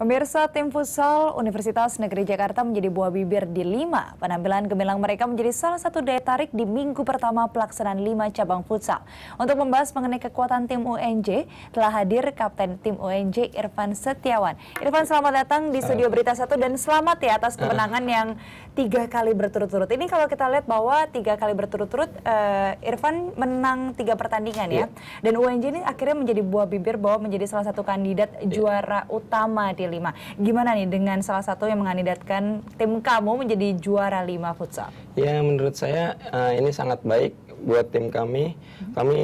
Pemirsa tim futsal Universitas Negeri Jakarta menjadi buah bibir di lima. Penampilan gemilang mereka menjadi salah satu daya tarik di minggu pertama pelaksanaan lima cabang futsal. Untuk membahas mengenai kekuatan tim UNJ, telah hadir Kapten Tim UNJ Irfan Setiawan. Irfan selamat datang di Studio Berita Satu dan selamat ya atas kemenangan yang tiga kali berturut-turut. Ini kalau kita lihat bahwa tiga kali berturut-turut, uh, Irfan menang tiga pertandingan ya. Iya. Dan UNJ ini akhirnya menjadi buah bibir bahwa menjadi salah satu kandidat iya. juara utama di lima. Gimana nih dengan salah satu yang mengandidatkan tim kamu menjadi juara lima futsal? Ya menurut saya uh, ini sangat baik buat tim kami. Hmm. Kami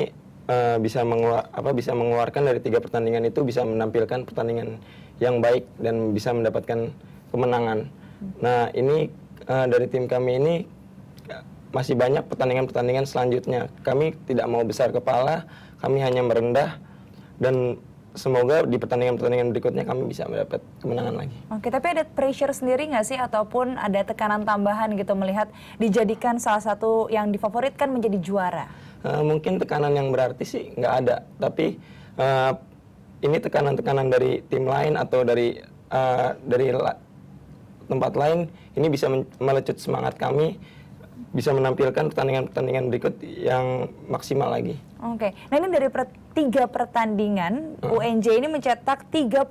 uh, bisa mengeluar, apa bisa mengeluarkan dari tiga pertandingan itu bisa menampilkan pertandingan yang baik dan bisa mendapatkan kemenangan. Hmm. Nah ini uh, dari tim kami ini masih banyak pertandingan-pertandingan selanjutnya. Kami tidak mau besar kepala, kami hanya merendah dan semoga di pertandingan-pertandingan berikutnya kami bisa mendapat kemenangan lagi. Oke, tapi ada pressure sendiri nggak sih ataupun ada tekanan tambahan gitu melihat dijadikan salah satu yang difavoritkan menjadi juara? Uh, mungkin tekanan yang berarti sih nggak ada, tapi uh, ini tekanan-tekanan dari tim lain atau dari uh, dari tempat lain ini bisa melecut semangat kami bisa menampilkan pertandingan-pertandingan berikut yang maksimal lagi. Oke, okay. nah ini dari per tiga pertandingan hmm. UNJ ini mencetak 37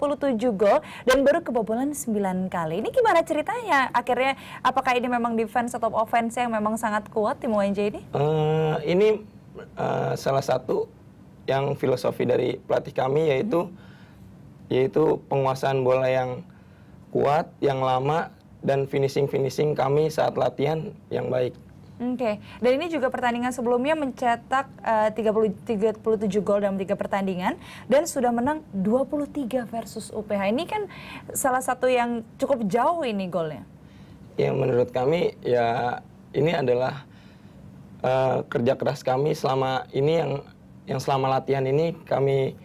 gol dan baru kebobolan 9 kali. Ini gimana ceritanya? Akhirnya apakah ini memang defense atau offense yang memang sangat kuat tim UNJ ini? Uh, ini uh, salah satu yang filosofi dari pelatih kami yaitu hmm. yaitu penguasaan bola yang kuat, yang lama dan finishing finishing kami saat latihan yang baik. Oke, okay. dan ini juga pertandingan sebelumnya mencetak uh, 30, 37 gol dalam tiga pertandingan dan sudah menang 23 versus UPH. Ini kan salah satu yang cukup jauh ini golnya. Ya menurut kami ya ini adalah uh, kerja keras kami selama ini yang yang selama latihan ini kami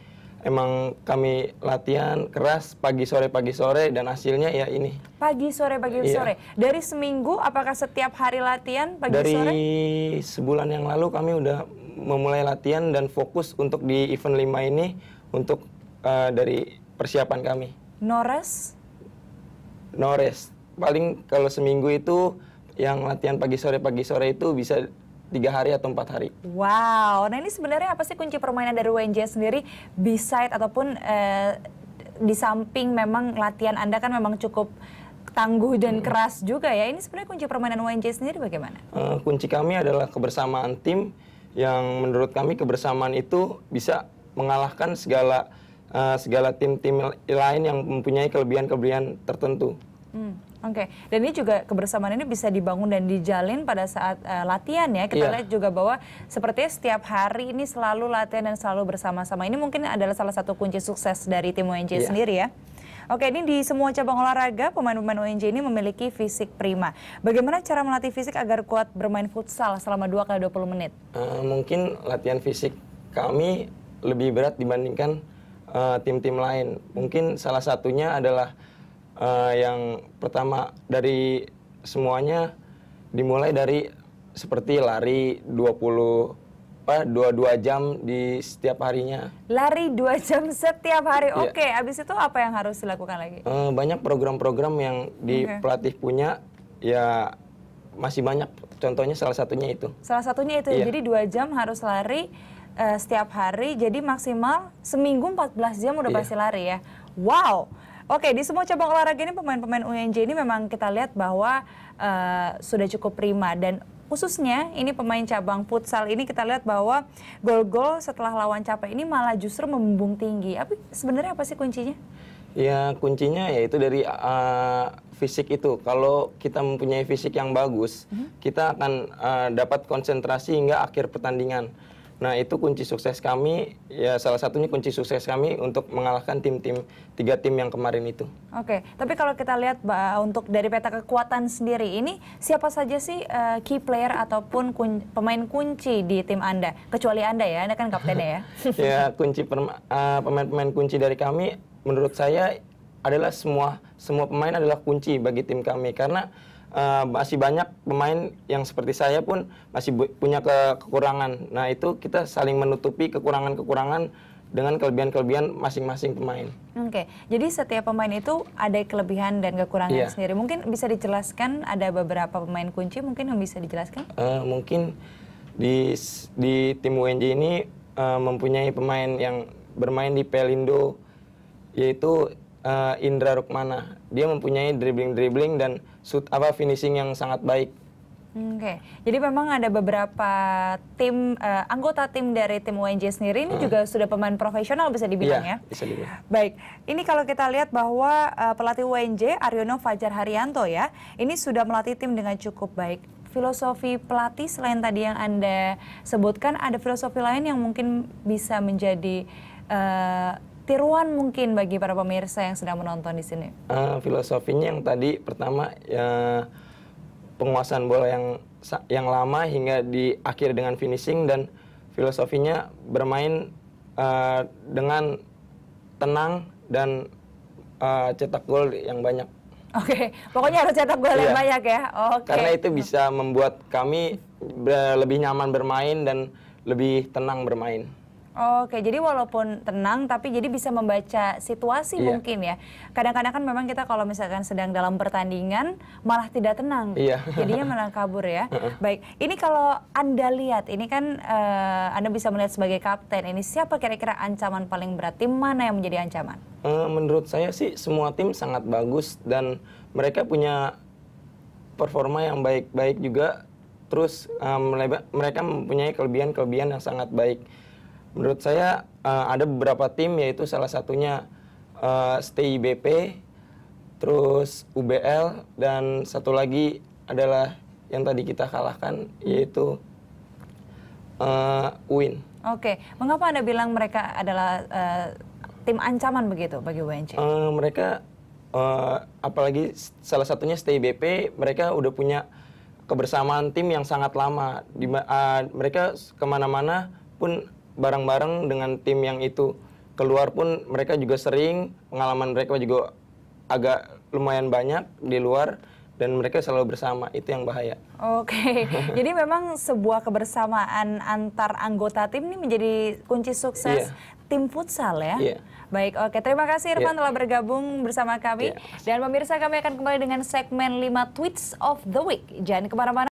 emang kami latihan keras pagi sore pagi sore dan hasilnya ya ini. Pagi sore pagi iya. sore. Dari seminggu apakah setiap hari latihan pagi Dari sore? Dari sebulan yang lalu kami udah memulai latihan dan fokus untuk di event 5 ini untuk uh, dari persiapan kami. Nores? Nores. Paling kalau seminggu itu yang latihan pagi sore pagi sore itu bisa tiga hari atau empat hari. Wow, nah ini sebenarnya apa sih kunci permainan dari WNJ sendiri beside ataupun eh, di samping memang latihan Anda kan memang cukup tangguh dan hmm. keras juga ya. Ini sebenarnya kunci permainan WNJ sendiri bagaimana? Uh, kunci kami adalah kebersamaan tim yang menurut kami kebersamaan itu bisa mengalahkan segala uh, segala tim-tim lain yang mempunyai kelebihan-kelebihan tertentu. Hmm. Oke, okay. dan ini juga kebersamaan ini bisa dibangun dan dijalin pada saat uh, latihan ya. Kita yeah. lihat juga bahwa sepertinya setiap hari ini selalu latihan dan selalu bersama-sama. Ini mungkin adalah salah satu kunci sukses dari tim UNJ yeah. sendiri ya. Oke, ini di semua cabang olahraga pemain-pemain UNJ ini memiliki fisik prima. Bagaimana cara melatih fisik agar kuat bermain futsal selama 2 kali 20 menit? Uh, mungkin latihan fisik kami lebih berat dibandingkan eh, tim-tim uh, tim -tim lain. Mungkin salah satunya adalah uh, yang pertama dari semuanya dimulai dari seperti lari 20 apa 22 jam di setiap harinya. Lari dua jam setiap hari. Iya. Oke, okay, habis itu apa yang harus dilakukan lagi? Uh, banyak program-program yang di okay. pelatih punya ya masih banyak. Contohnya salah satunya itu. Salah satunya itu. Yeah. Jadi dua jam harus lari eh, setiap hari. Jadi maksimal seminggu 14 jam udah yeah. pasti lari ya. Wow. Oke, di semua cabang olahraga ini pemain-pemain UNJ ini memang kita lihat bahwa uh, sudah cukup prima dan khususnya ini pemain cabang futsal ini kita lihat bahwa gol-gol setelah lawan capek ini malah justru membumbung tinggi. Apa sebenarnya apa sih kuncinya? Ya kuncinya yaitu dari uh, fisik itu. Kalau kita mempunyai fisik yang bagus, mm -hmm. kita akan uh, dapat konsentrasi hingga akhir pertandingan. Nah itu kunci sukses kami, ya salah satunya kunci sukses kami untuk mengalahkan tim-tim, tiga tim yang kemarin itu. Oke, tapi kalau kita lihat bah, untuk dari peta kekuatan sendiri ini, siapa saja sih uh, key player ataupun kun pemain kunci di tim Anda? Kecuali Anda ya, Anda kan kaptennya ya. ya, kunci eh, pemain-pemain uh, kunci dari kami, menurut saya adalah semua semua pemain adalah kunci bagi tim kami karena Eh, masih banyak pemain yang seperti saya pun masih punya ke kekurangan. Nah, itu kita saling menutupi kekurangan-kekurangan dengan kelebihan-kelebihan masing-masing pemain. Oke, okay. jadi setiap pemain itu ada kelebihan dan kekurangan yeah. sendiri. Mungkin bisa dijelaskan ada beberapa pemain kunci mungkin yang bisa dijelaskan? Uh, mungkin di di tim UNJ ini uh, mempunyai pemain yang bermain di Pelindo yaitu uh, Indra Rukmana. Dia mempunyai dribbling-dribbling dan shoot apa finishing yang sangat baik. Oke, okay. jadi memang ada beberapa tim uh, anggota tim dari tim UNJ sendiri ini hmm. juga sudah pemain profesional bisa dibilang ya. ya? Bisa dibilang. Baik, ini kalau kita lihat bahwa uh, pelatih UNJ Aryono Fajar Haryanto ya, ini sudah melatih tim dengan cukup baik. Filosofi pelatih selain tadi yang anda sebutkan, ada filosofi lain yang mungkin bisa menjadi uh, tiruan mungkin bagi para pemirsa yang sedang menonton di sini? Uh, filosofinya yang tadi pertama ya penguasaan bola yang yang lama hingga di akhir dengan finishing dan filosofinya bermain uh, dengan tenang dan uh, cetak gol yang banyak. Oke, okay. pokoknya harus cetak gol yang iya. banyak ya. Oke. Okay. Karena itu bisa membuat kami lebih nyaman bermain dan lebih tenang bermain. Oke, jadi walaupun tenang tapi jadi bisa membaca situasi iya. mungkin ya. Kadang-kadang kan memang kita kalau misalkan sedang dalam pertandingan malah tidak tenang. Iya. Jadinya malah kabur ya. Baik, ini kalau Anda lihat ini kan uh, Anda bisa melihat sebagai kapten ini siapa kira-kira ancaman paling berat? Tim mana yang menjadi ancaman? Uh, menurut saya sih semua tim sangat bagus dan mereka punya performa yang baik-baik juga. Terus um, mereka mempunyai kelebihan-kelebihan yang sangat baik. Menurut saya uh, ada beberapa tim yaitu salah satunya uh, eh, BP, terus UBL dan satu lagi adalah yang tadi kita kalahkan yaitu uh, eh, UIN. Oke, mengapa Anda bilang mereka adalah uh, tim ancaman begitu bagi UNC? Uh, mereka uh, apalagi salah satunya BP mereka udah punya kebersamaan tim yang sangat lama. Di, uh, mereka kemana-mana pun bareng-bareng dengan tim yang itu keluar pun mereka juga sering pengalaman mereka juga agak lumayan banyak di luar dan mereka selalu bersama itu yang bahaya. Oke, jadi memang sebuah kebersamaan antar anggota tim ini menjadi kunci sukses yeah. tim futsal ya. Yeah. Baik, oke. Terima kasih Irfan yeah. telah bergabung bersama kami. Yeah. Dan pemirsa kami akan kembali dengan segmen 5 Tweets of the Week. Jangan kemana-mana.